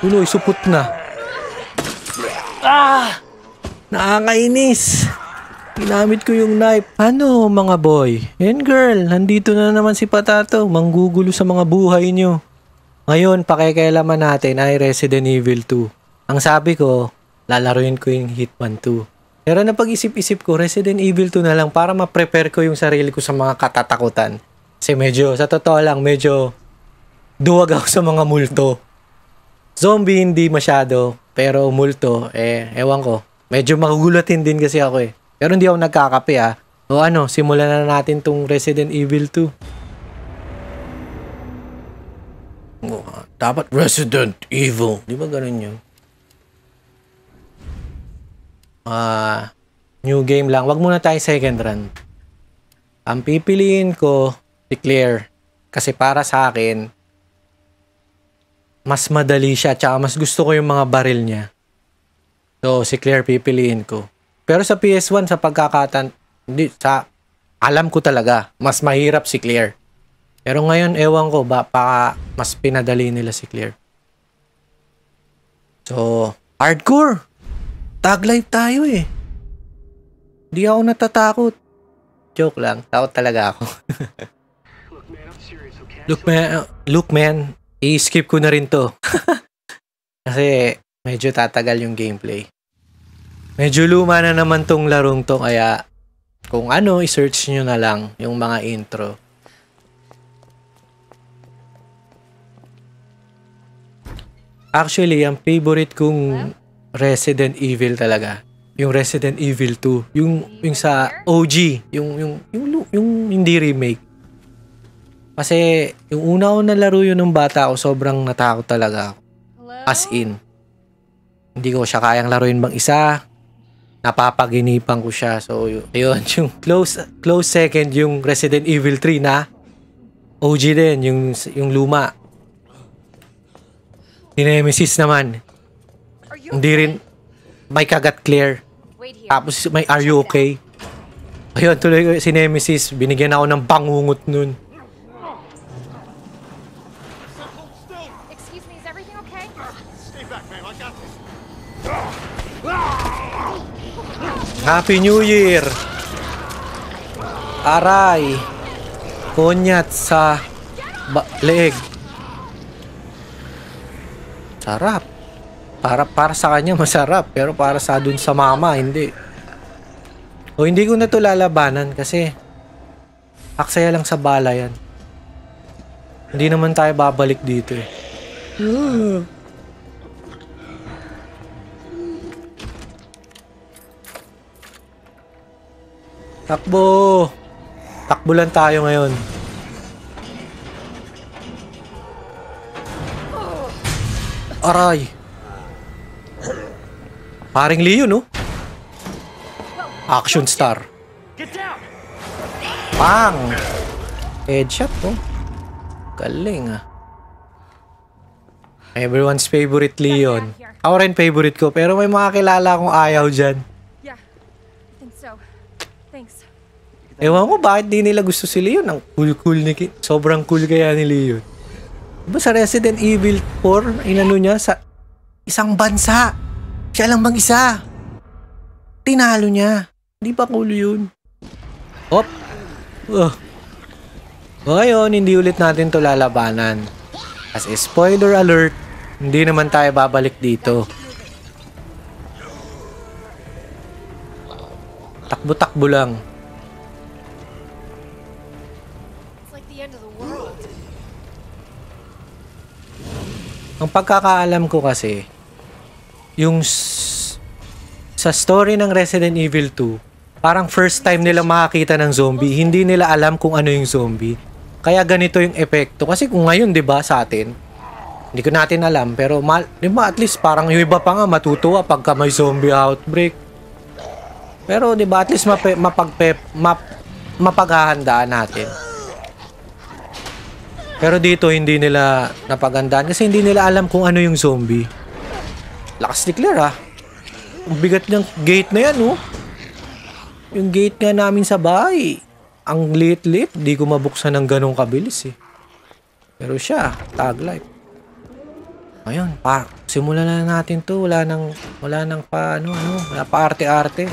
Tuloy, supot na. Ah! Nakakainis! Ginamit ko yung knife. Ano, mga boy? And girl, nandito na naman si Patato. Manggugulo sa mga buhay nyo. Ngayon, pakikailaman natin ay Resident Evil 2. Ang sabi ko, lalaroin ko yung Hitman 2. Pero napag-isip-isip ko, Resident Evil 2 na lang para ma-prepare ko yung sarili ko sa mga katatakutan. Kasi medyo, sa totoo lang, medyo duwag ako sa mga multo. Zombie hindi masyado, pero multo, eh, ewan ko. Medyo magugulatin din kasi ako eh. Pero hindi ako nagkakape ah. O ano, simulan na natin tong Resident Evil 2. Oh, ah, dapat Resident Evil. Di ba ganun yun? Ah, uh, new game lang. Wag muna tayo second run. Ang pipiliin ko si Claire. Kasi para sa akin, mas madali siya tsaka mas gusto ko yung mga baril niya. So, si Claire pipiliin ko. Pero sa PS1, sa pagkakatan, hindi, sa, alam ko talaga, mas mahirap si Claire. Pero ngayon, ewan ko, baka mas pinadali nila si Claire. So, hardcore! Tag life tayo eh. Hindi ako natatakot. Joke lang, takot talaga ako. look man, I'm serious, okay? Look man, look man, i-skip ko na rin to. Kasi medyo tatagal yung gameplay. Medyo luma na naman tong larong to kaya kung ano, i-search nyo na lang yung mga intro. Actually, ang favorite kong Resident Evil talaga. Yung Resident Evil 2, yung yung sa OG, yung yung yung yung, yung hindi remake. Kasi yung una ko nalaro yun nung bata ako, sobrang natakot talaga ako. As in. Hindi ko siya kayang laruin bang isa. Napapaginipan ko siya. So, yun. Ayun, yung close, close second yung Resident Evil 3 na OG din, yung, yung luma. Si Nemesis naman. Hindi rin may kagat clear. Tapos may are you okay? Ayun, tuloy si Nemesis. Binigyan ako ng bangungot nun. Happy New Year! Aray! Kunyat sa ba- leg. Sarap. Para, para sa kanya masarap, pero para sa dun sa mama, hindi. O hindi ko na to lalabanan kasi aksaya lang sa bala yan. Hindi naman tayo babalik dito eh. Takbo! Takbo lang tayo ngayon. Aray! Paring Leo, no? Action star. Pang! Headshot, no? Oh. Galing, ah. Everyone's favorite Leon. Ako rin favorite ko, pero may mga kilala akong ayaw dyan. Ewan ko bakit di nila gusto si Leon. Ang cool-cool ni... Ki- Sobrang cool kaya ni Leon. Diba sa Resident Evil 4, inano niya sa isang bansa. Siya lang bang isa. Tinalo niya. Hindi pa cool yun. Hop! Uh. Ngayon, hindi ulit natin to lalabanan. As a spoiler alert, hindi naman tayo babalik dito. Takbo-takbo lang. Ang pagkakaalam ko kasi, yung sa story ng Resident Evil 2, parang first time nila makakita ng zombie, hindi nila alam kung ano yung zombie. Kaya ganito yung epekto. Kasi kung ngayon, di ba, sa atin, hindi ko natin alam, pero mal, di ba, at least parang yung iba pa nga matutuwa pagka may zombie outbreak. Pero di ba, at least map, mapagpe, map, mapaghahandaan natin. Pero dito hindi nila napagandaan kasi hindi nila alam kung ano yung zombie. Lakas ni Claire ah. Ang bigat ng gate na yan oh. Yung gate nga namin sa bahay. Ang lit-lit. Di ko mabuksan ng ganong kabilis eh. Pero siya, tag life. Ayun, par simulan na natin to. Wala nang, wala nang pa, ano, ano, wala pa arte-arte.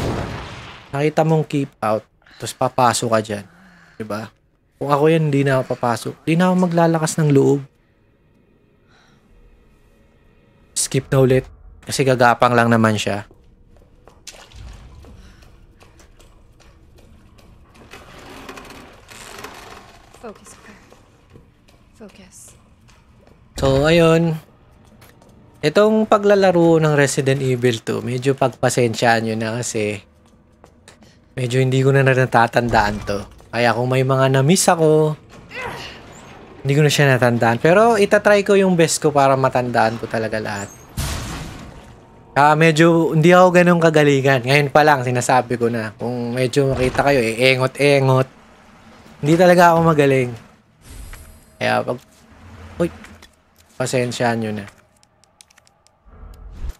Nakita mong keep out. Tapos papasok ka dyan. Diba? Kung ako yan, hindi na papasok. Hindi na ako maglalakas ng loob. Skip na ulit. Kasi gagapang lang naman siya. Focus, Focus. So, ayun. Itong paglalaro ng Resident Evil 2, medyo pagpasensyaan nyo na kasi medyo hindi ko na natatandaan to. Kaya kung may mga na-miss ako, hindi ko na siya natandaan. Pero itatry ko yung best ko para matandaan ko talaga lahat. Ah, medyo hindi ako ganun kagalingan. Ngayon pa lang sinasabi ko na kung medyo makita kayo eh engot-engot. Hindi talaga ako magaling. Kaya pag Uy, pasensyahan niyo na.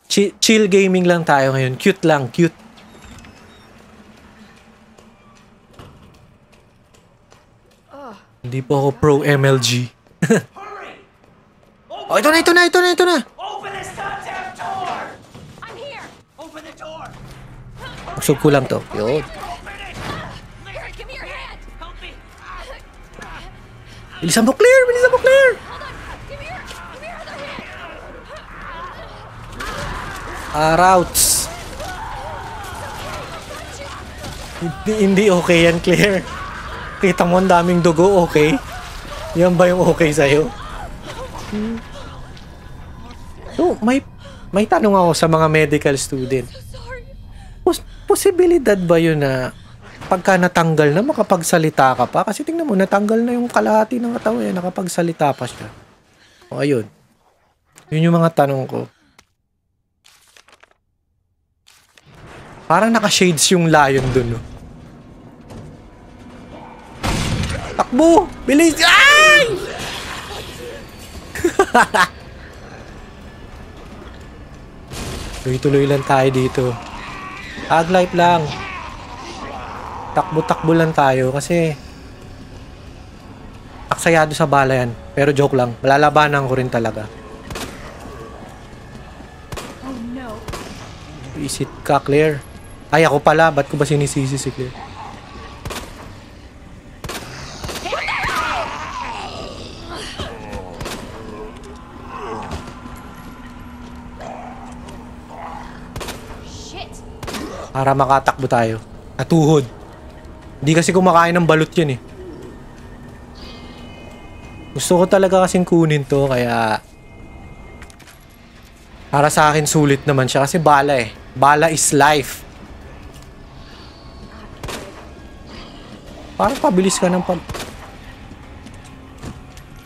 Ch chill gaming lang tayo ngayon. Cute lang, cute. Hindi po ako pro MLG. oh, ito na, ito na, ito na, ito na. Busog ko lang to. Yo. Bilisan mo, clear, Bilisan mo, clear. Ah, routes. Hindi, hindi okay yan, Claire. Kita mo ang daming dugo, okay? Yan ba yung okay sa'yo? Hmm. So, may, may tanong ako sa mga medical student. Pos posibilidad ba yun na pagka natanggal na makapagsalita ka pa? Kasi tingnan mo, natanggal na yung kalahati ng katawan niya, nakapagsalita pa siya. O, ayun. Yun yung mga tanong ko. Parang naka-shades yung lion dun, no? Takbo! Bilis! Ay! Tuloy-tuloy lang tayo dito. Tag life lang. Takbo-takbo lang tayo kasi aksayado sa bala yan. Pero joke lang. Malalabanan ko rin talaga. Oh, Is it ka, Claire? Ay, ako pala. Ba't ko ba sinisisi si Claire? Para makatakbo tayo. At tuhod. Hindi kasi kumakain ng balut yun eh. Gusto ko talaga kasing kunin to kaya... Para sa akin sulit naman siya kasi bala eh. Bala is life. Parang pabilis ka ng pa...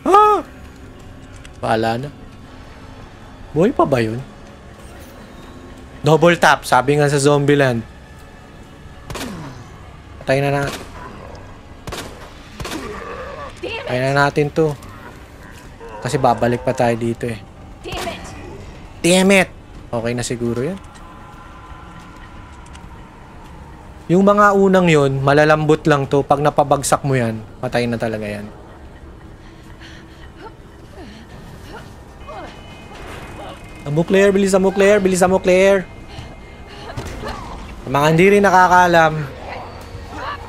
Ah! Bala na. Boy pa ba yun? Double tap, sabi nga sa Zombieland. Patayin na na. Patayin na natin to. Kasi babalik pa tayo dito eh. Damn it! Okay na siguro yan. Yung mga unang yon malalambot lang to. Pag napabagsak mo yan, patayin na talaga yan. Amo clear, bilis amo clear, bilis amo clear. Ang mga hindi rin nakakaalam,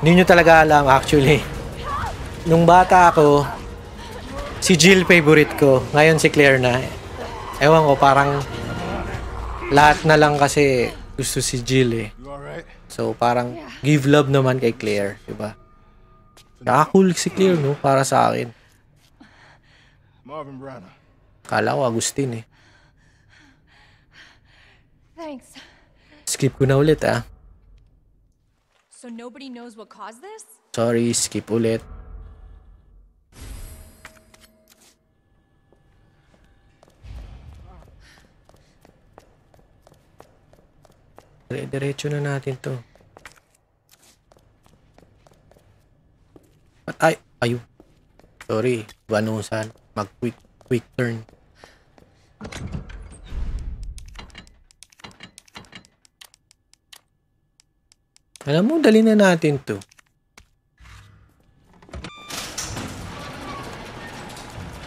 hindi nyo talaga alam actually. Nung bata ako, si Jill favorite ko. Ngayon si Claire na. Ewan ko, parang lahat na lang kasi gusto si Jill eh. So parang give love naman kay Claire, di ba? Nakakulik si Claire, no? Para sa akin. Kala ko Agustin eh. Thanks. Skip ko na ulit ah. So nobody knows what caused this? Sorry, skip ulit. Diretso na natin to. Ay, ayo. Sorry, banusan. Mag-quick quick turn. Alam mo, dali na natin to.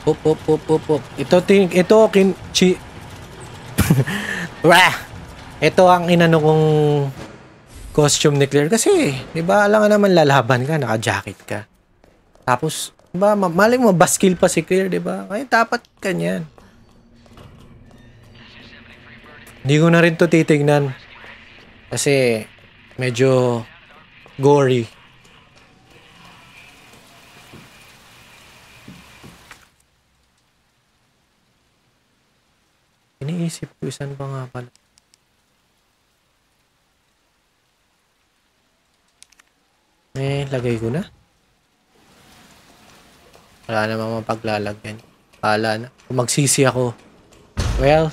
Pop, pop, pop, pop, pop. Ito, ting, ito, kin, chi, Wah! ito ang inano kong costume ni Claire kasi, di ba, alam nga naman lalaban ka, naka-jacket ka. Tapos, di ba, malay mo, baskil pa si Claire, di ba? Kaya dapat kanyan. Hindi ko na rin to titignan. Kasi, Medyo gory. Iniisip ko isan pa nga pala. Eh, lagay ko na. Wala namang mapaglalagyan. Pala na. Kung magsisi ako. Well,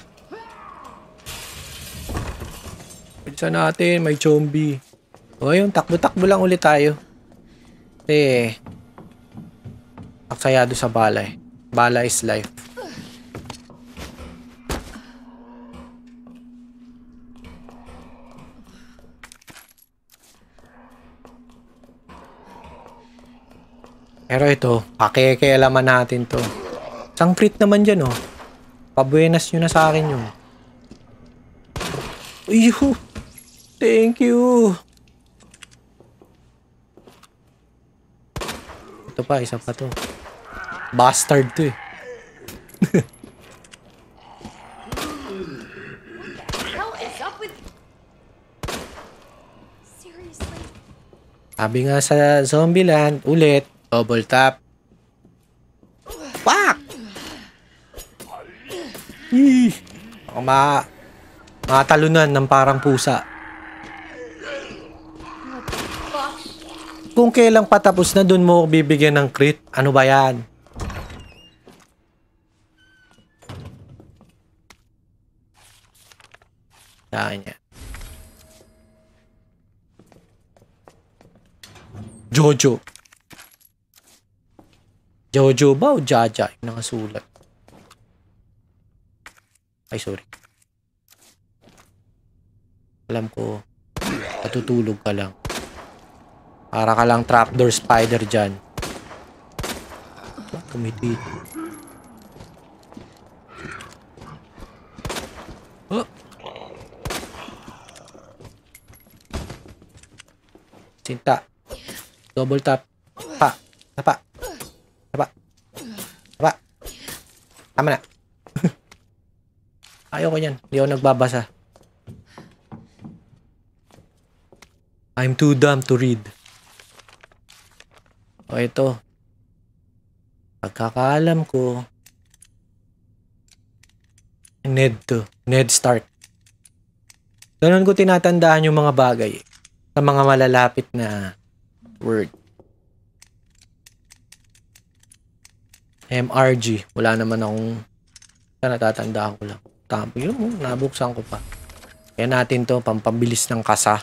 Isa natin, may zombie. O yun, takbo-takbo lang ulit tayo. Eh, aksayado sa bala eh. Bala is life. Pero ito, pakikialaman natin to. Isang crit naman dyan, oh. Pabuenas nyo na sa akin yun. Uyuh! Thank you. Ito pa, isa pa to. Bastard to eh. Sabi nga sa zombie Zombieland, ulit, double tap. Pak! Eee! Ako ma... Matalunan ng parang pusa. kung kailang patapos na dun mo bibigyan ng crit, ano ba yan? Saan Jojo. Jojo ba o Jaja? Yung nakasulat. Ay, sorry. Alam ko, patutulog ka lang. Para ka lang trapdoor spider dyan. Tumitit. Oh. Sinta. Double tap. Pa. Tapa. Tapa. Tapa. Tama na. Ayoko niyan. Hindi ako nagbabasa. I'm too dumb to read ito. Pagkakaalam ko, Ned to. Ned Stark. Ganun ko tinatandaan yung mga bagay eh, sa mga malalapit na word. MRG. Wala naman akong na natatandaan ko lang. Tapo yun. Oh, nabuksan ko pa. Kaya natin to pampabilis ng kasa.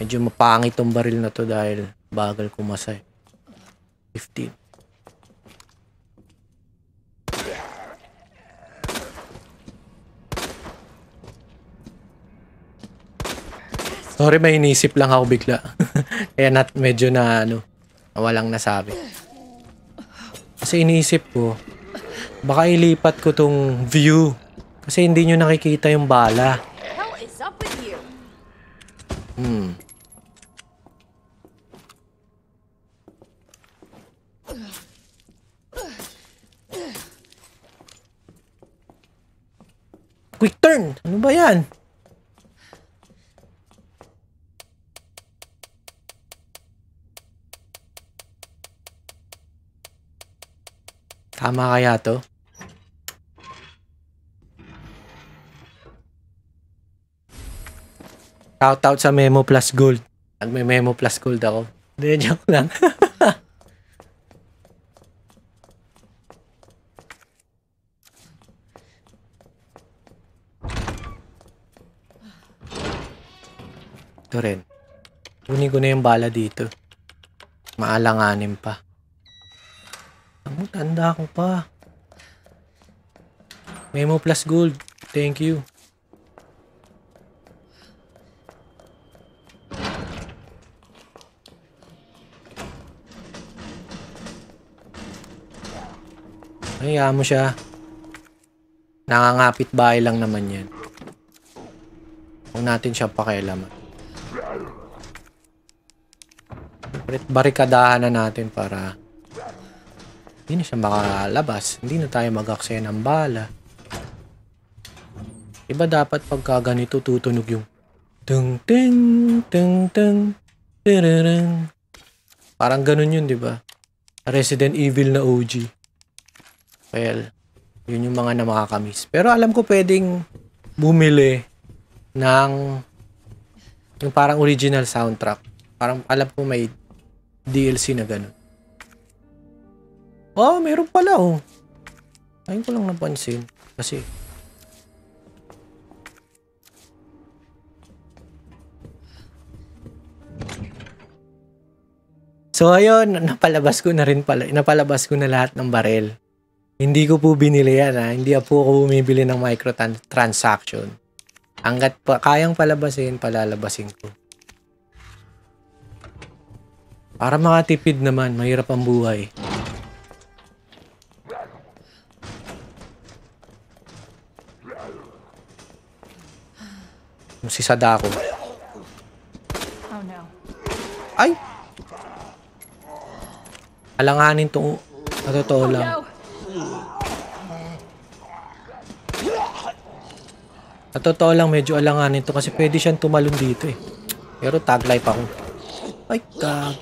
Medyo mapangit tong baril na to dahil bagal kumasay. 15. Sorry, may inisip lang ako bigla. Kaya nat medyo na ano, walang nasabi. Kasi iniisip ko, baka ilipat ko tong view. Kasi hindi nyo nakikita yung bala. Hmm. Quick turn! Ano ba yan? Tama kaya to? Shoutout sa Memo Plus Gold. Nag may Memo Plus Gold ako. Hindi, joke lang. Ito rin. Kunin ko na yung bala dito. Maalanganin pa. Ang tanda ko pa. Memo plus gold. Thank you. Hayaan amo siya. Nangangapit bahay lang naman yan. Huwag natin siya pakialaman. Barit barikadahan na natin para hindi na siya makalabas. Hindi na tayo mag-aksaya ng bala. Iba dapat pagka ganito tutunog yung ting ting ting ting tiririn. Parang ganun yun, di ba? Resident Evil na OG. Well, yun yung mga na makakamiss. Pero alam ko pwedeng bumili ng yung parang original soundtrack. Parang alam ko may DLC na ganun. Oh, meron pala oh. Ayun ko lang napansin. Kasi... So, ayun. Napalabas ko na rin pala. Napalabas ko na lahat ng barel. Hindi ko po binili yan ha. Ah. Hindi po ako bumibili ng microtransaction. Hanggat pa, kayang palabasin, palalabasin ko. Para tipid naman, mahirap ang buhay. Si Sadako. Oh, no. Ay! Alanganin tong... Sa totoo oh, lang. Sa totoo lang, medyo alanganin to kasi pwede siyang tumalon dito eh. Pero taglay pa ako. Ay, kag...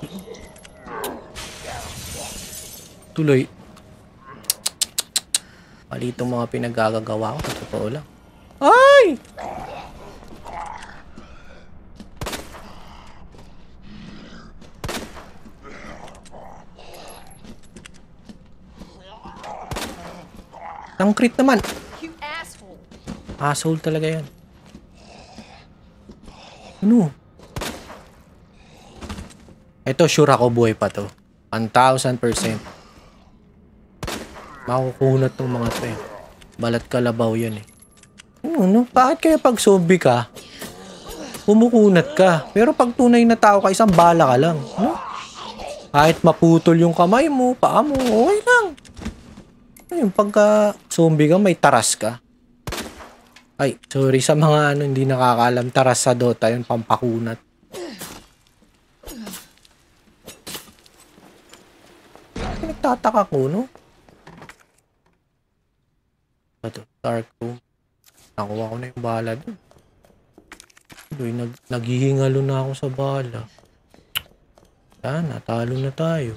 Tuloy. Mali itong mga pinagagagawa ko. Sa totoo lang. Ay! Ang naman. Asshole talaga yan. Ano? Ito, sure ako buhay pa to. 1,000%. Makukunat tong mga to eh. Balat kalabaw yan eh. Ano? Bakit kaya pag zombie ka, kumukunat ka? Pero pag tunay na tao ka, isang bala ka lang. Ano? Kahit maputol yung kamay mo, paa mo, okay lang. Yung pagka zombie ka, may taras ka. Ay, sorry sa mga ano, hindi nakakaalam. Taras sa Dota, yun, pampakunat. nagtataka ko, no? Ito, dark room. Nakuha ko na yung bala doon. Uy, nag naghihingalo na ako sa bala. Yan, natalo na tayo.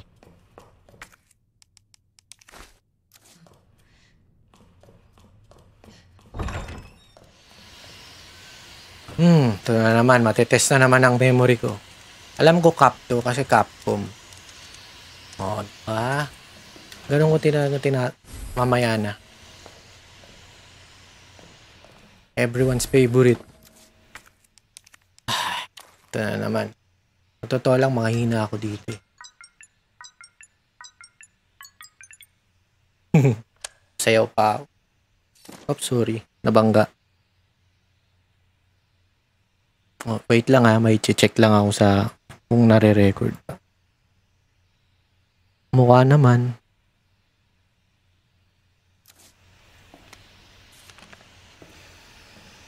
Hmm, ito na naman. Matetest na naman ang memory ko. Alam ko to kasi Capcom. O, oh, diba? Ganun ko tinano tina mamaya na. Everyone's favorite. Ah, ito na naman. Totoo lang, mga hina ako dito eh. Sayaw pa ako. Oops, sorry. Nabangga. Oh, wait lang ha, may check lang ako sa kung nare-record. Mukha naman.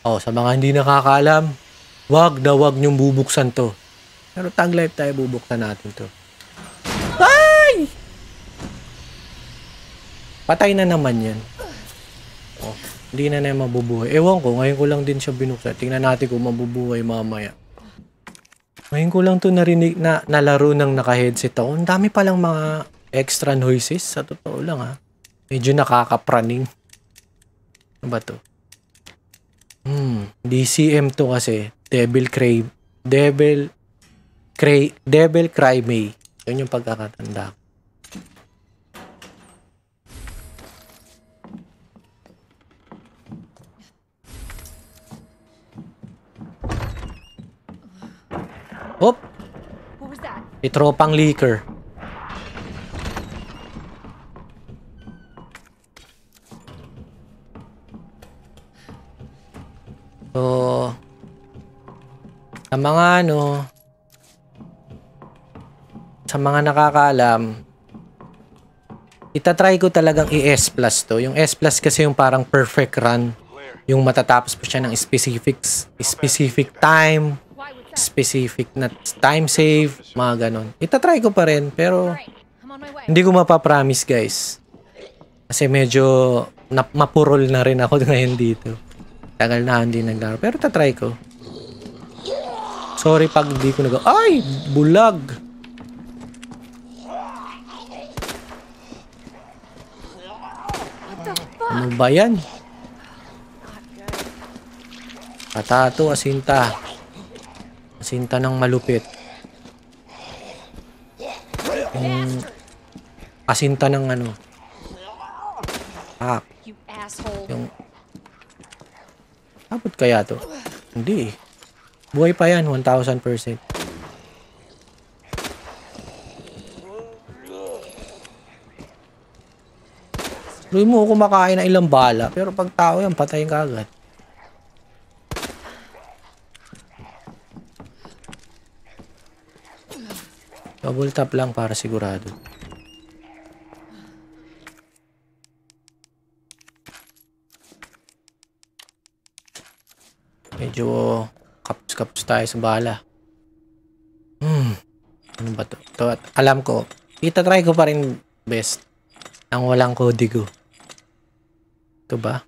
Oh, sa mga hindi nakakaalam, wag na wag niyong bubuksan to. Pero tag life tayo, bubuksan natin to. Ay! Patay na naman yan. Oh, hindi na na mabubuhay. Ewan ko, ngayon ko lang din siya binuksan. Tingnan natin kung mabubuhay mamaya. Ngayon ko lang to narinig na nalaro ng naka-headset ako. Ang dami palang mga extra noises. Sa totoo lang ha. Medyo nakakapraning. Ano ba to? Hmm. DCM to kasi. Devil Cry... Devil... Cry... Devil Cry May. Yun yung pagkakatanda ko. Op! Itropang liquor. So, sa mga ano, sa mga nakakaalam, itatry ko talagang i-S plus to. Yung S plus kasi yung parang perfect run. Yung matatapos pa siya ng specifics, specific time, specific na time save, mga ganon. Itatry ko pa rin, pero hindi ko mapapromise guys. Kasi medyo na mapurol na rin ako ngayon dito. Tagal na hindi naglaro. Pero tatry ko. Sorry pag hindi ko nag- Ay! Bulag! Ano ba yan? Patato, asinta. Asinta ng malupit. Um, asinta ng ano. Ah. Yung Abot kaya to? Hindi eh. Buhay pa yan, 1,000%. Tuloy mo kumakain ng ilang bala, pero pag tao yan, patayin ka agad. Double tap lang para sigurado. medyo kapos-kapos tayo sa bala. Hmm. Ano ba to? to alam ko, itatry ko pa rin best ang walang ko. Ito ba?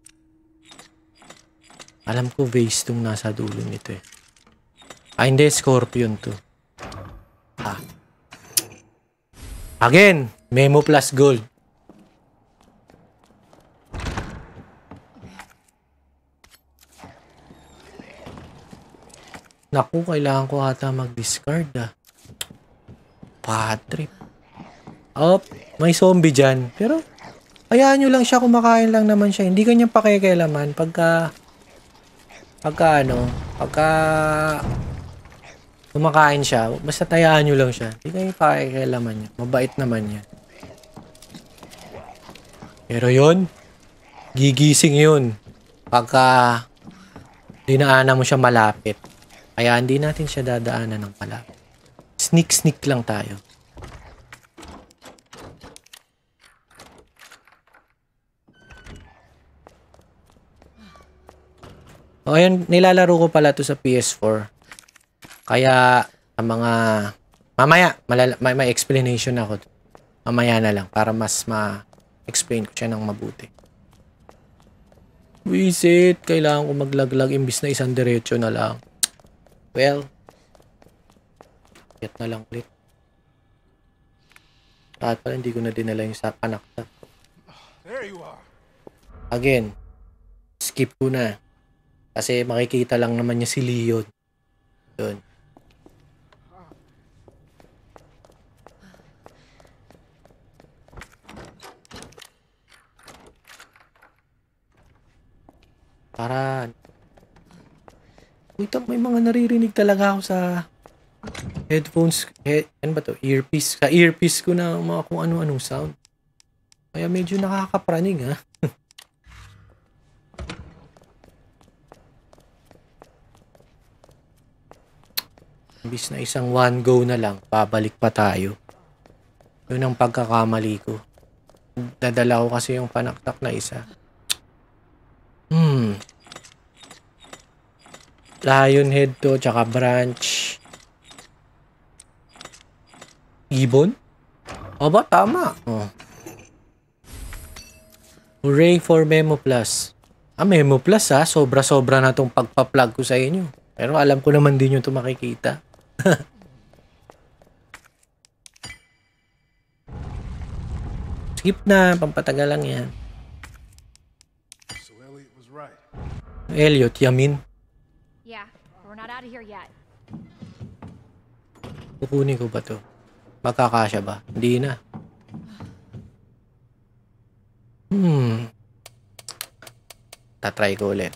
Alam ko vase itong nasa dulo nito eh. Ah, hindi. Scorpion to. Ah. Again, Memo plus gold. Naku, kailangan ko ata mag-discard ah. Bad trip. may zombie dyan. Pero, hayaan nyo lang siya, kumakain lang naman siya. Hindi kanyang pakikailaman pagka, pagka ano, pagka kumakain siya. Basta tayaan nyo lang siya. Hindi kanyang pakikailaman niya. Mabait naman yan. Pero yon gigising yun. Pagka, dinaanan mo siya malapit. Kaya hindi natin siya dadaanan ng pala. Sneak-sneak lang tayo. O ayun, nilalaro ko pala to sa PS4. Kaya ang mga mamaya may, may explanation ako. Mamaya na lang para mas ma-explain ko siya ng mabuti. Visit, kailangan ko maglaglag imbis na isang diretso na lang. Well, get na lang ulit. At pala hindi ko na dinala yung sa anak na. There you are. Again, skip ko na. Kasi makikita lang naman niya si Leon. Yun. Para ito, may mga naririnig talaga ako sa headphones, head, ano ba to? Earpiece. Sa earpiece ko na mga kung ano-anong sound. Kaya medyo nakakapraning ha. Imbis na isang one go na lang, babalik pa tayo. Yun ang pagkakamali ko. Dadala ko kasi yung panaktak na isa. Hmm. Lionhead to, tsaka branch. Ibon? O ba? Tama. Oh. Hooray for Memo Plus. Ah, Memo Plus ha. Ah. Sobra-sobra na itong pagpa-plug ko sa inyo. Pero alam ko naman din yung ito makikita. Skip na. Pampatagal lang yan. So Elliot, right. Elliot, yamin out of here yet. Kukunin ko ba to? Makakasya ba? Hindi na. Hmm. Tatry ko ulit.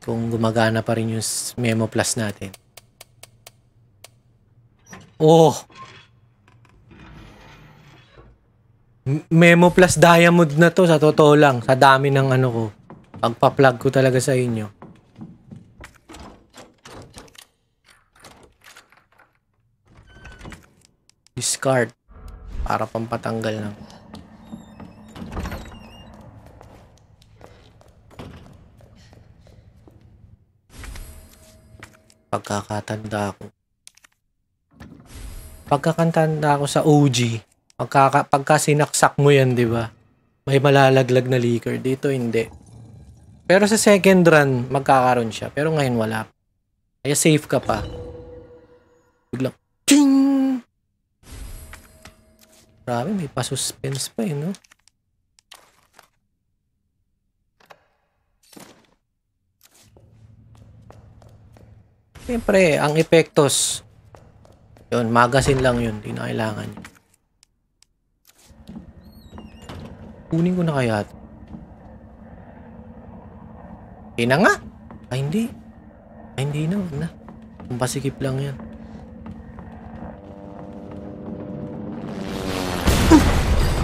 Kung gumagana pa rin yung Memo Plus natin. Oh! Memo Plus Diamond na to sa totoo lang. Sa dami ng ano ko. Pagpa-plug ko talaga sa inyo. discard para pampatanggal lang. pagkakatanda ko. Pagkakatanda ko sa OG, pagkaka, pagka sinaksak mo yan, di ba? May malalaglag na liquor. Dito hindi. Pero sa second run, magkakaroon siya. Pero ngayon wala. Kaya safe ka pa. Biglang Grabe, may pa-suspense pa eh, no? Siyempre, ang epektos. Yun, magazine lang yun. Hindi na kailangan Kunin ko na kaya ito. Hindi na nga. Ay, ah, hindi. Ay, ah, hindi na. Huwag na. Pampasikip lang yan.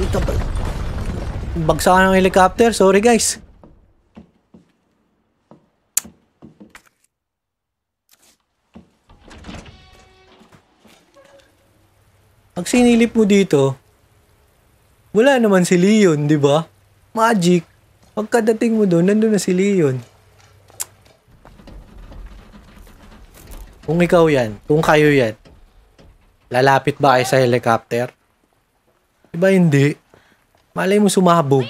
Dito pala. Bagsakan ng helicopter. Sorry guys. Pag sinilip mo dito, wala naman si Leon, di ba? Magic. Pagkadating mo doon, nandun na si Leon. Kung ikaw yan, kung kayo yan, lalapit ba kayo sa helicopter? Diba hindi? Malay mo sumabog.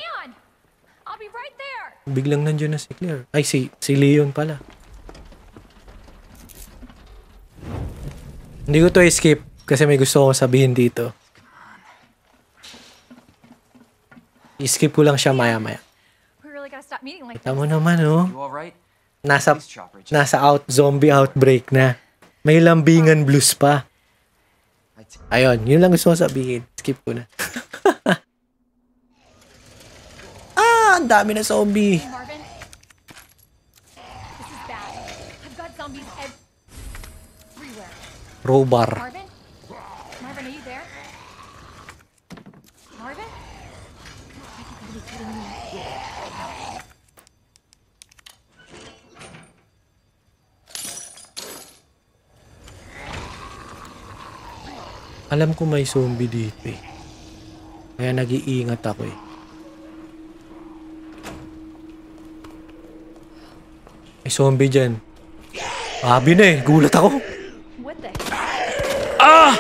Right there. Biglang nandiyan na si Claire. Ay, si, si Leon pala. Hindi ko to escape kasi may gusto akong sabihin dito. i ko lang siya maya-maya. Kita mo naman, oh. Nasa, nasa out, zombie outbreak na. May lambingan blues pa. Ayun, yun lang gusto ko sabihin. Skip ko na. ah, ang dami na zombie. Robar. Alam ko may zombie dito eh. Kaya nag-iingat ako eh. May zombie dyan. Abi na eh. Gulat ako. Ah!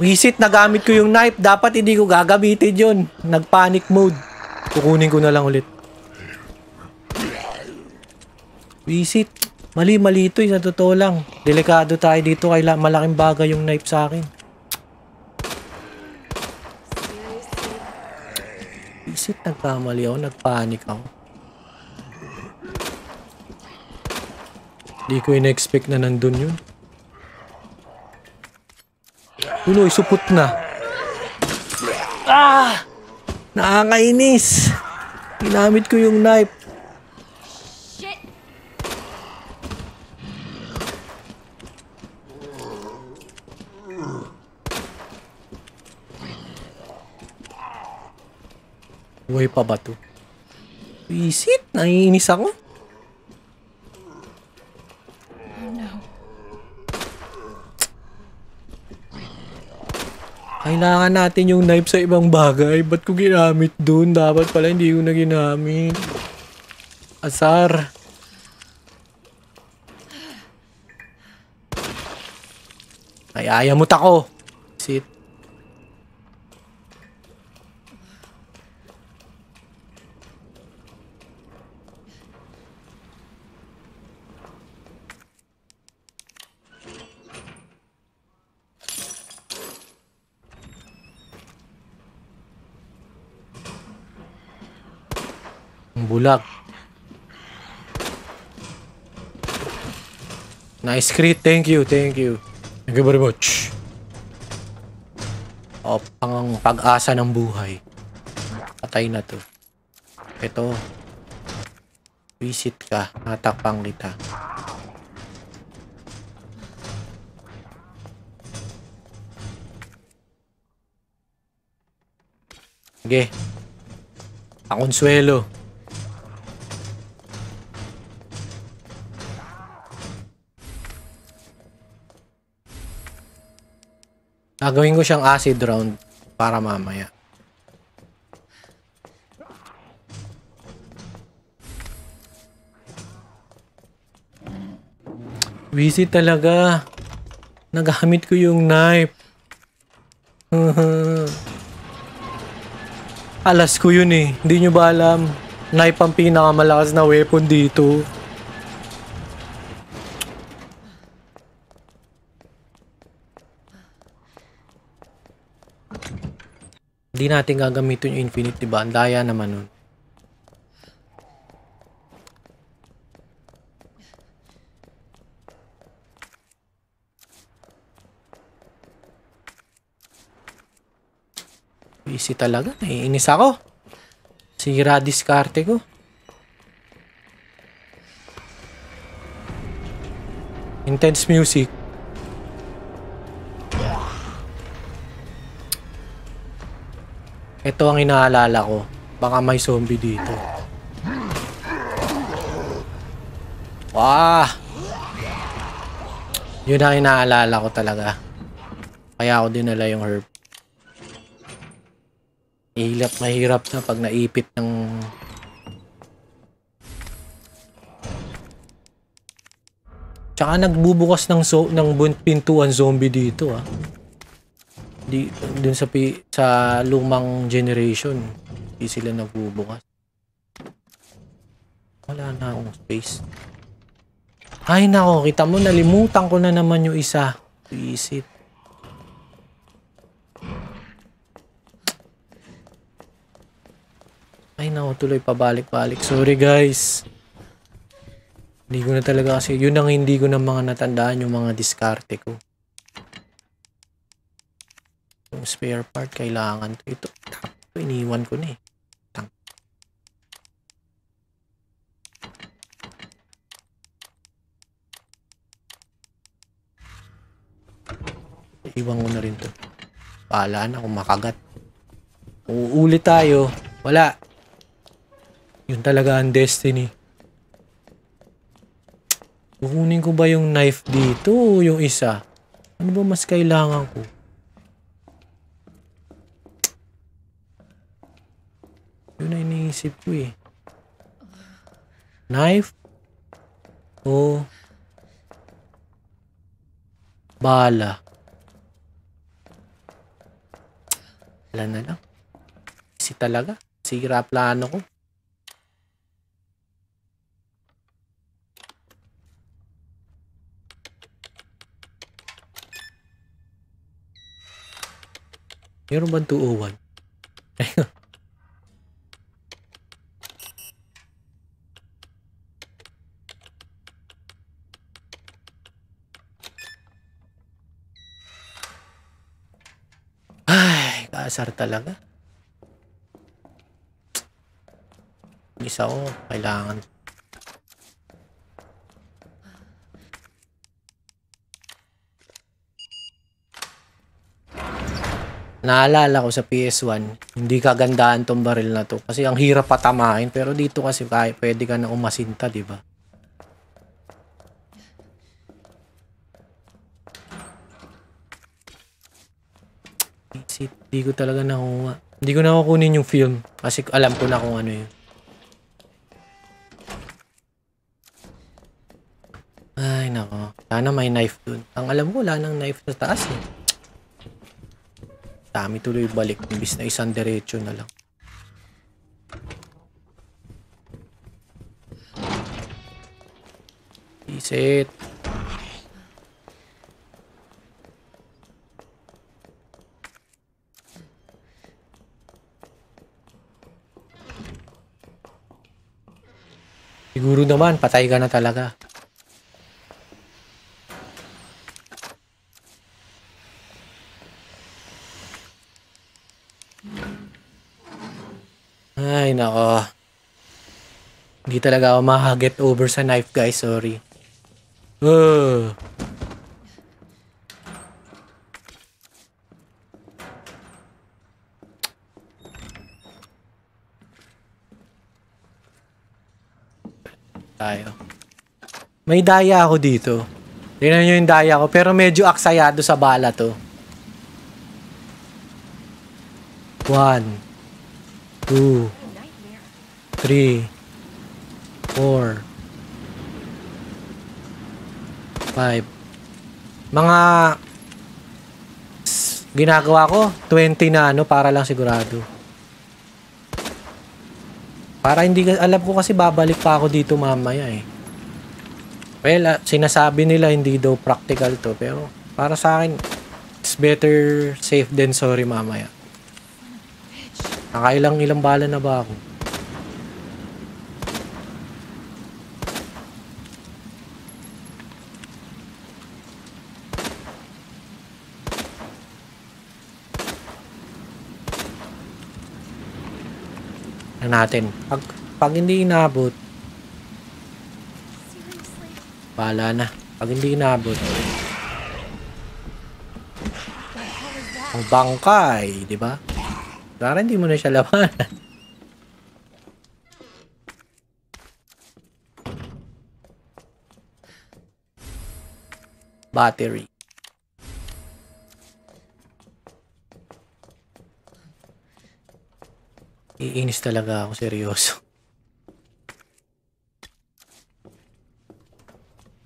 Wisit, nagamit ko yung knife. Dapat hindi ko gagamitin yun. Nag-panic mode. Kukunin ko na lang ulit. Wisit. Mali-mali ito eh, sa totoo lang. Delikado tayo dito, kaya malaking bagay yung knife sa akin. Isit nagkamali ako, nagpanik ako. Hindi ko in-expect na nandun yun. Ulo, isupot na. Ah! Nakakainis! Ginamit ko yung knife. Buhay pa ba to? Visit? Naiinis ako? No. Kailangan natin yung knife sa ibang bagay. Ba't ko ginamit dun? Dapat pala hindi ko na ginamit. Asar. Ay, ayamu't ako. Sit. Bulak. Nice crit. Thank you. Thank you. Thank you very much. O, pang pag-asa ng buhay. Patay na to. Ito. Visit ka. Natakpang kita. Sige. Okay. Pakonsuelo. Gagawin ko siyang acid round para mamaya. Busy talaga. Nagamit ko yung knife. Alas ko yun eh. Hindi nyo ba alam? Knife ang pinakamalakas na weapon dito. Hindi natin gagamitin yung infinite, diba? Ang daya naman nun. Busy talaga. Naiinis ako. Sira diskarte ko. Intense music. Ito ang inaalala ko. Baka may zombie dito. Wah! Yun ang inaalala ko talaga. Kaya ako dinala yung herb. Mahirap, mahirap na pag naipit ng Tsaka nagbubukas ng, so ng pintuan zombie dito ah di dun sa sa lumang generation hindi sila nagbubukas wala na akong space ay nako kita mo nalimutan ko na naman yung isa visit ay nako tuloy pabalik-balik sorry guys hindi ko na talaga kasi yun ang hindi ko na mga natandaan yung mga diskarte ko yung spare part, kailangan to. Ito, ito iniwan ko na eh. Tank. Iwan ko na rin to. Paala na kung makagat. Uulit tayo. Wala. Yun talaga ang destiny. Kukunin ko ba yung knife dito yung isa? Ano ba mas kailangan ko? Yun ang iniisip ko eh. Knife? O bala? Wala na lang. Kasi talaga. Sira plano ko. Meron ba 201? Ayun. asar talaga. Isa ko, oh, kailangan. Naalala ko sa PS1, hindi kagandaan tong baril na to. Kasi ang hirap patamain. Pero dito kasi kahit pwede ka na umasinta, di ba? kasi hindi ko talaga nakuha. Hindi ko nakukunin yung film kasi alam ko na kung ano yun. Ay, nako. Sana may knife dun. Ang alam ko, wala nang knife sa taas eh. Dami tuloy balik. Imbis na isang derecho na lang. Isit. Siguro naman, patay ka na talaga. Ay, nako. Hindi talaga ako maha-get over sa knife, guys. Sorry. Uh. tayo. May daya ako dito. Tingnan nyo yung daya ko. Pero medyo aksayado sa bala to. One. Two. Three. Four. Five. Mga ginagawa ko, 20 na ano para lang sigurado. Para hindi alam ko kasi babalik pa ako dito mamaya eh. Well, uh, sinasabi nila hindi daw practical to pero para sa akin it's better safe than sorry mamaya. Nakailang ilang bala na ba ako? natin. Pag, pag hindi inabot, pala na. Pag hindi inabot, ang bangkay, di ba? Parang hindi mo na siya labanan. Battery. Iinis talaga ako, seryoso.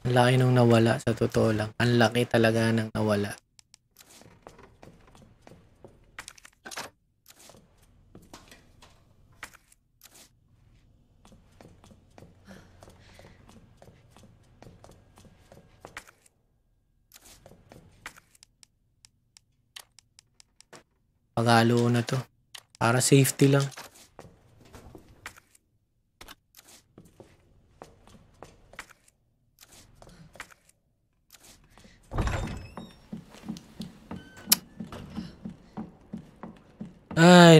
Ang laki nung nawala, sa totoo lang. Ang laki talaga nang nawala. Pagalo na to. Para safety lang.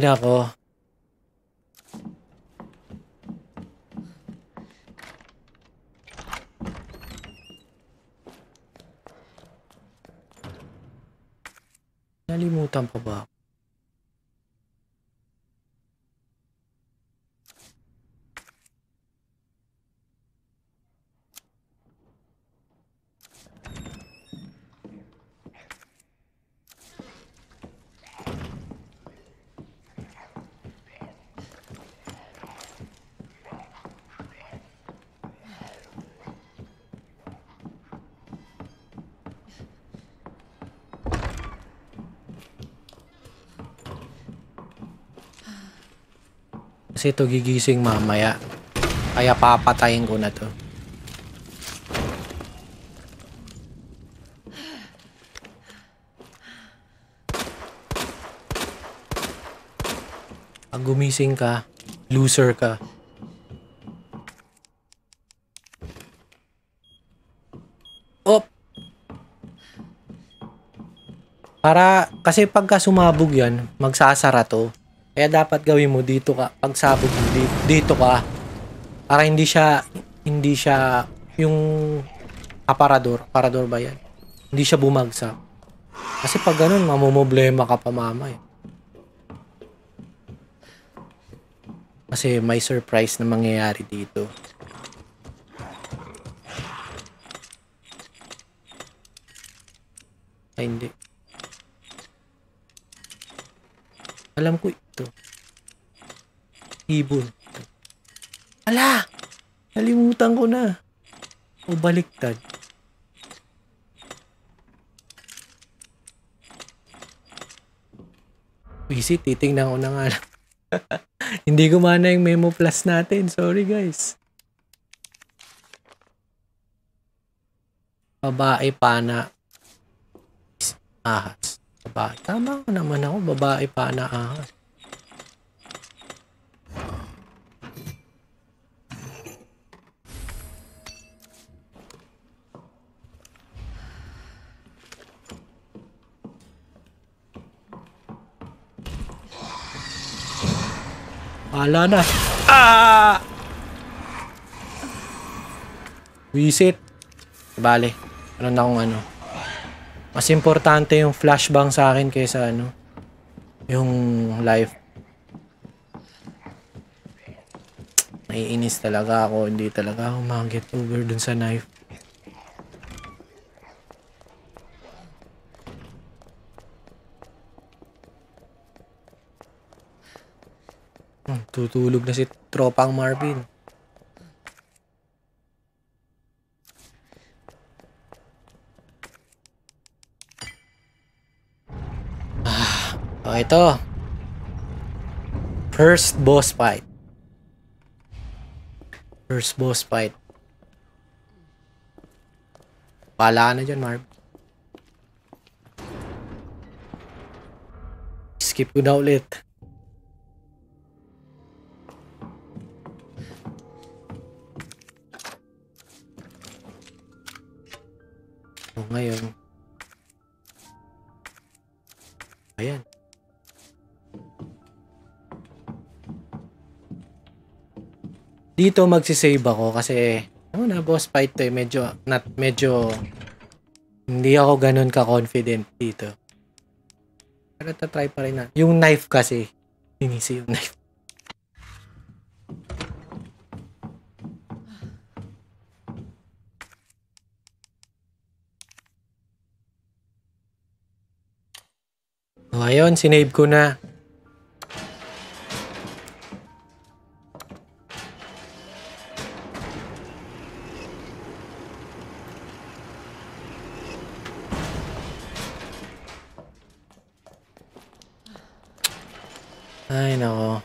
na kasi to gigising mamaya. Kaya papatayin ko na to. Pag gumising ka, loser ka. Op! Para, kasi pagka sumabog yan, magsasara to. Kaya dapat gawin mo dito ka, pagsabog mo dito, dito ka, para hindi siya, hindi siya, yung aparador, aparador ba yan? Hindi siya bumagsak. Kasi pag ganun, mamumblema ka pa mama eh. Kasi may surprise na mangyayari dito. Ay, hindi. Alam ko, ibon. Ala! Nalimutan ko na. O baliktad. Busy, titignan ko na nga lang. Hindi gumana yung Memo Plus natin. Sorry guys. Babae pana ahas. Babae. Tama naman ako. Babae pana ahas. Pala na. Ah! Wisit. Bale. Ano na akong ano. Mas importante yung flashbang sa akin kaysa ano. Yung life. Naiinis talaga ako. Hindi talaga ako mag-get over dun sa knife. Tutulog na si tropang Marvin. Ah, okay oh, ito. First boss fight. First boss fight. Pala na dyan, Marvin. Skip ko na ulit. So, ngayon, ayan. Dito magsisave ako kasi, ano na, boss fight to eh, medyo, not, medyo, hindi ako ganun ka-confident dito. Pero try pa rin na. Yung knife kasi, sinisi yung knife. ngayon, sinave ko na. Ay, nako.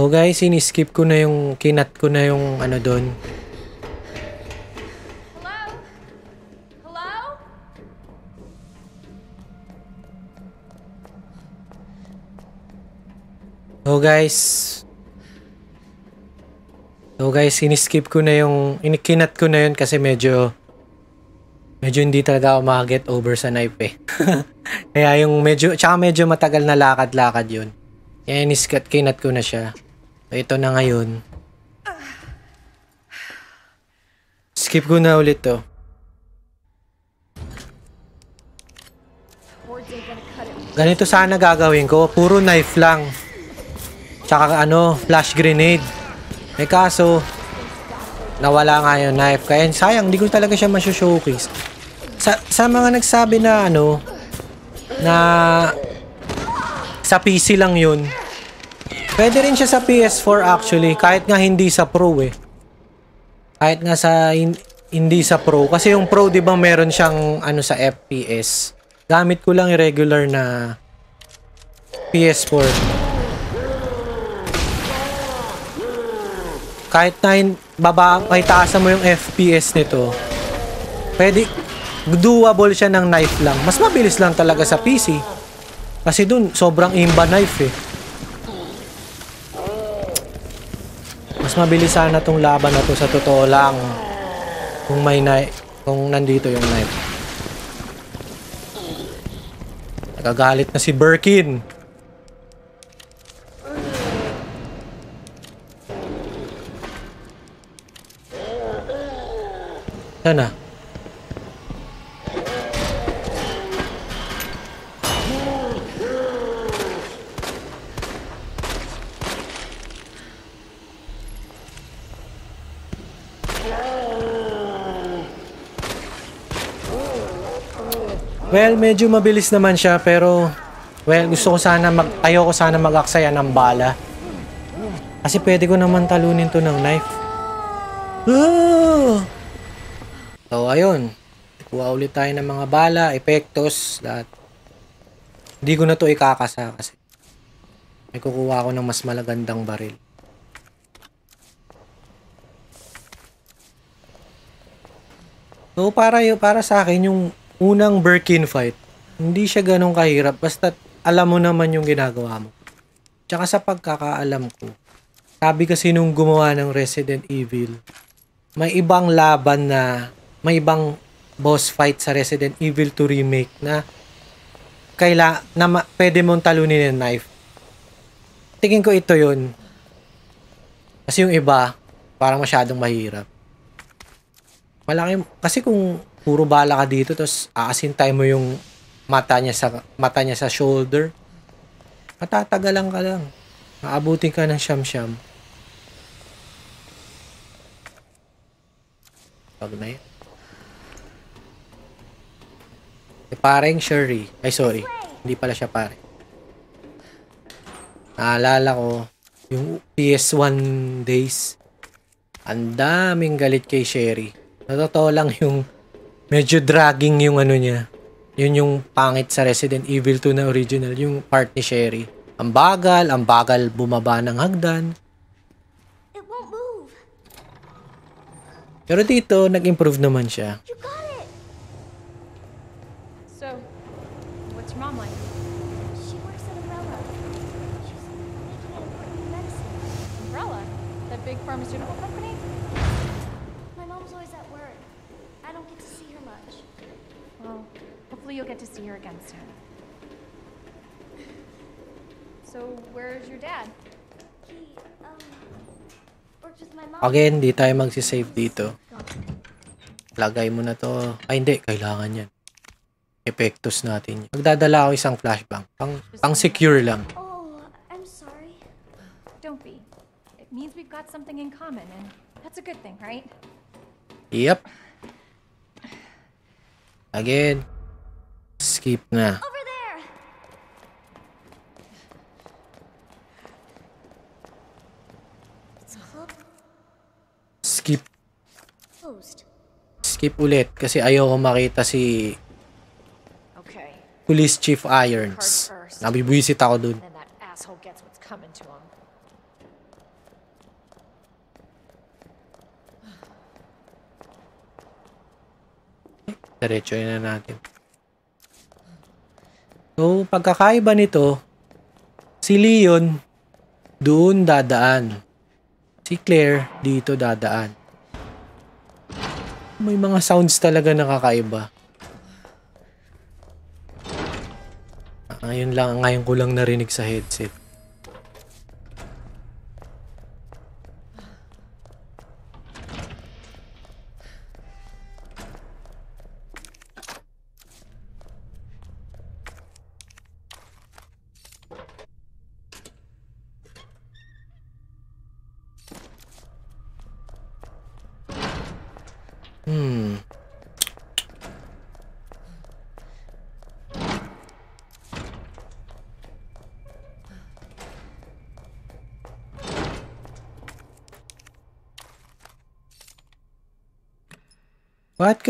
So oh, guys, ini-skip ko na yung kinat ko na yung ano doon. Hello? Hello? So oh, guys, So oh, guys, ini-skip ko na yung inikinat ko na yun kasi medyo medyo hindi talaga ako makaget over sa knife eh. Kaya yung medyo, tsaka medyo matagal na lakad-lakad yun. Kaya Yan, skip kinat ko na siya. Ito na ngayon. Skip ko na ulit to. Ganito sana gagawin ko. Puro knife lang. Tsaka ano, flash grenade. May eh, kaso, nawala nga yung knife. Kaya sayang, hindi ko talaga siya masyashowcase. Sa, sa mga nagsabi na ano, na sa PC lang yun, Pwede rin siya sa PS4 actually, kahit nga hindi sa Pro eh. Kahit nga sa in hindi sa Pro. Kasi yung Pro, di ba, meron siyang ano sa FPS. Gamit ko lang yung regular na PS4. Kahit na in, baba, kahit taasan mo yung FPS nito, pwede, doable siya ng knife lang. Mas mabilis lang talaga sa PC. Kasi dun, sobrang imba knife eh. Mas mabilis sana tong laban na to sa totoo lang. Kung may na kung nandito yung knife. Nagagalit na si Birkin. Sana. Well, medyo mabilis naman siya pero well, gusto ko sana mag ayo ko sana magaksaya ng bala. Kasi pwede ko naman talunin 'to ng knife. Ah! So ayun. Kuha ulit tayo ng mga bala, epektos, lahat. Hindi ko na 'to ikakasa kasi may kukuha ako ng mas malagandang baril. So para yo para sa akin yung unang Birkin fight, hindi siya ganun kahirap basta alam mo naman yung ginagawa mo. Tsaka sa pagkakaalam ko, sabi kasi nung gumawa ng Resident Evil, may ibang laban na, may ibang boss fight sa Resident Evil 2 remake na kaila na ma, pwede mong talunin ng knife. Tingin ko ito yun. Kasi yung iba, parang masyadong mahirap. Malaki, kasi kung puro bala ka dito tapos aasintay mo yung mata niya sa mata niya sa shoulder. lang ka lang. Maabutin ka ng siyam-siyam. Pag na yun. E eh, pareng Sherry. Ay, sorry. Hindi pala siya pare. Naalala ko, yung PS1 days, ang daming galit kay Sherry. Natotoo lang yung medyo dragging yung ano niya. Yun yung pangit sa Resident Evil 2 na original, yung part ni Sherry. Ang bagal, ang bagal bumaba ng hagdan. Pero dito, nag-improve naman siya. You got you'll get to see her again soon. So, where's your dad? He, um, my mom. Again, di tayo magsisave dito. Lagay mo na to. Ay, hindi. Kailangan yan. Epektos natin. Magdadala ako isang flashbang. Pang, pang secure lang. Oh, I'm sorry. Don't be. It means we've got something in common and that's a good thing, right? Yep. Again escape na. Skip. Skip ulit kasi ayoko makita si Police Chief Irons. Nabibwisit ako dun. Diretso na natin. So, pagkakaiba nito, si Leon doon dadaan. Si Claire dito dadaan. May mga sounds talaga nakakaiba. Ayun ah, lang, ngayon ko lang narinig sa headset.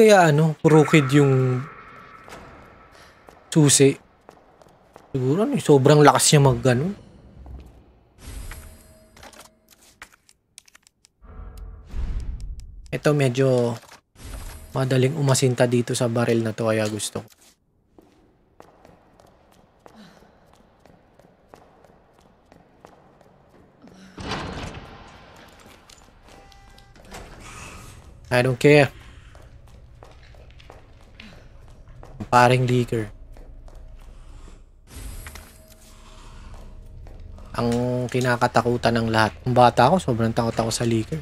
kaya ano, crooked yung susi? Siguro ano, sobrang lakas niya mag ano. Ito medyo madaling umasinta dito sa barrel na to kaya gusto ko. I don't care. Paring leaker. Ang kinakatakutan ng lahat. Kung bata ako, sobrang takot ako sa leaker.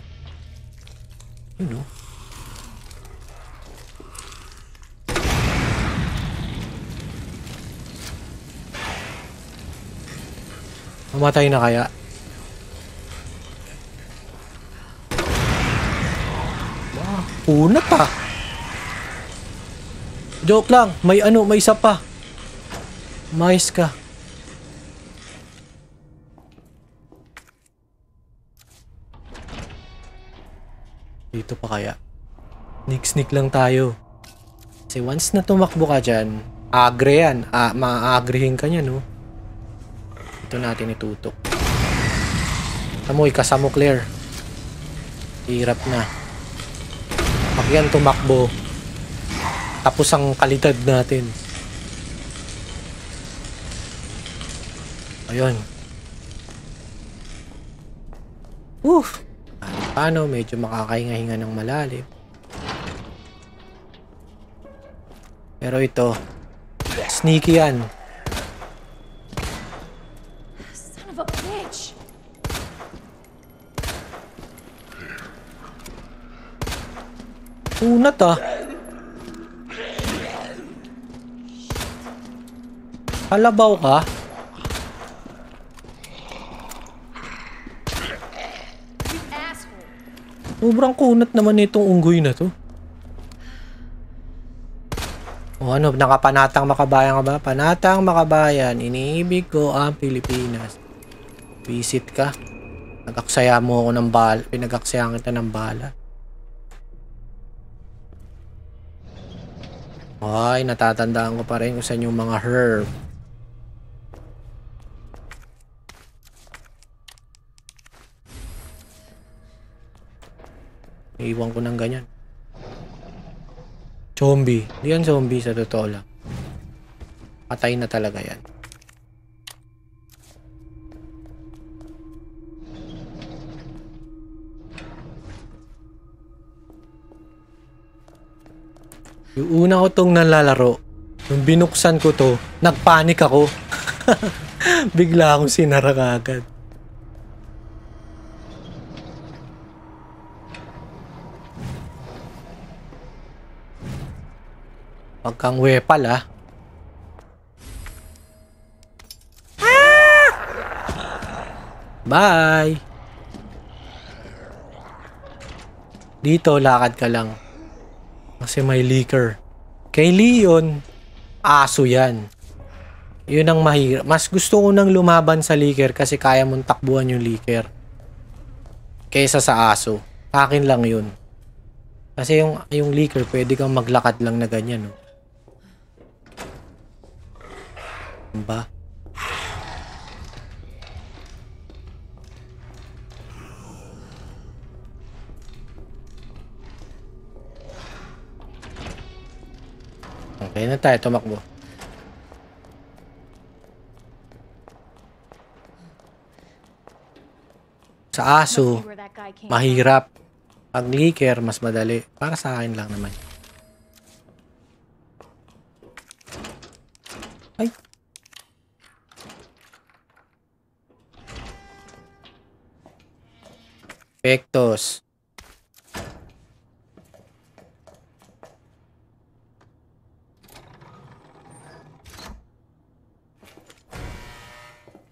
You know? Mamatay na kaya? Wow, punat pa! Joke lang. May ano, may isa pa. Mais ka. Dito pa kaya. Sneak-sneak lang tayo. Kasi once na tumakbo ka dyan, agre yan. A maaagrehin ka niya, no? Ito natin itutok. Amoy, kasamo, clear. Hirap na. Pakyan tumakbo tapos ang kalidad natin ayun Woof! Paano? Medyo makakahinga-hinga ng malalim. Pero ito, sneaky yan. Son of a bitch! Unat ah. Alabaw ka? Sobrang kunat naman nitong unggoy na to. O ano, nakapanatang makabayan ka ba? Panatang makabayan, iniibig ko ang Pilipinas. Visit ka. Nagaksaya mo ako ng bala. Pinagaksaya kita ng bala. Ay, natatandaan ko pa rin kung saan yung mga herb. Iiwan ko ng ganyan. Zombie. Hindi yan zombie sa totoo lang. Patay na talaga yan. Yung una ko tong nalalaro, nung binuksan ko to, nagpanik ako. Bigla akong sinara agad. Pagkang we pala. Ah. Bye! Dito, lakad ka lang. Kasi may leaker. Kay Leon, aso yan. Yun ang mahirap. Mas gusto ko nang lumaban sa leaker kasi kaya mong takbuhan yung leaker. Kaysa sa aso. Akin lang yun. Kasi yung, yung leaker pwede kang maglakad lang na ganyan. No? ba? Okay na tayo tumakbo. Sa aso, mahirap. Pag liker, mas madali. Para sa akin lang naman. Pectos.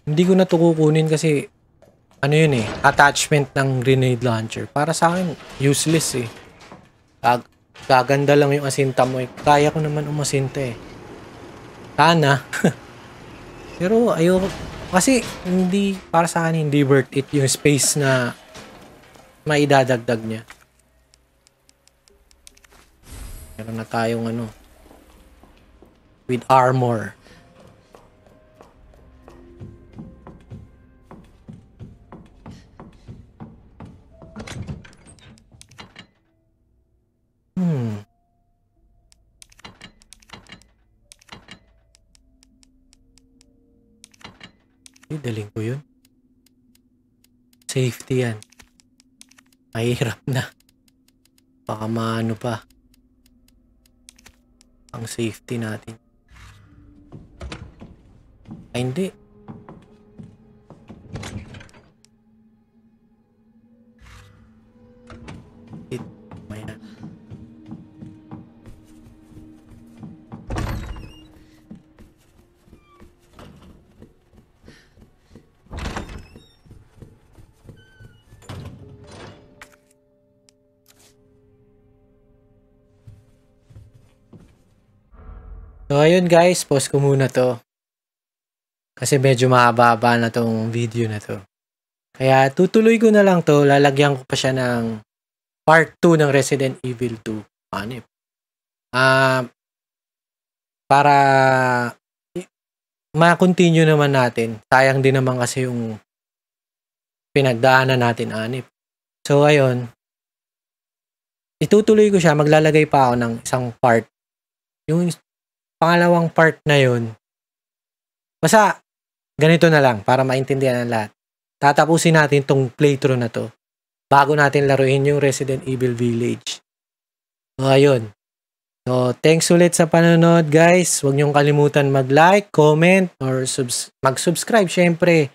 Hindi ko na to kukunin kasi ano yun eh, attachment ng grenade launcher. Para sa akin, useless eh. Gag gaganda lang yung asinta mo eh. Kaya ko naman umasinta eh. Sana. Pero ayoko, kasi hindi, para sa akin hindi worth it yung space na maidadagdag niya. Meron na tayong ano. With armor. Hmm. Ay, daling ko yun. Safety yan. Mahirap na. Baka maano pa. Ang safety natin. Ay, hindi. ayun guys, pause ko muna to. Kasi medyo mahaba-haba na tong video na to. Kaya tutuloy ko na lang to, lalagyan ko pa siya ng part 2 ng Resident Evil 2. Anip. Ah, uh, para ma-continue naman natin. Sayang din naman kasi yung pinagdaanan natin, anip. So, ayun. Itutuloy ko siya. Maglalagay pa ako ng isang part. Yung pangalawang part na yun, basta, ganito na lang para maintindihan ang lahat. Tatapusin natin tong playthrough na to bago natin laruin yung Resident Evil Village. So, ayun. So, thanks ulit sa panonood, guys. Huwag niyong kalimutan mag-like, comment, or subs- mag-subscribe, syempre.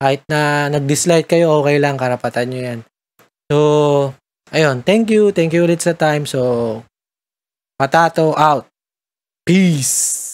Kahit na nag-dislike kayo, okay lang, karapatan nyo yan. So, ayun. Thank you. Thank you ulit sa time. So, patato out. Peace.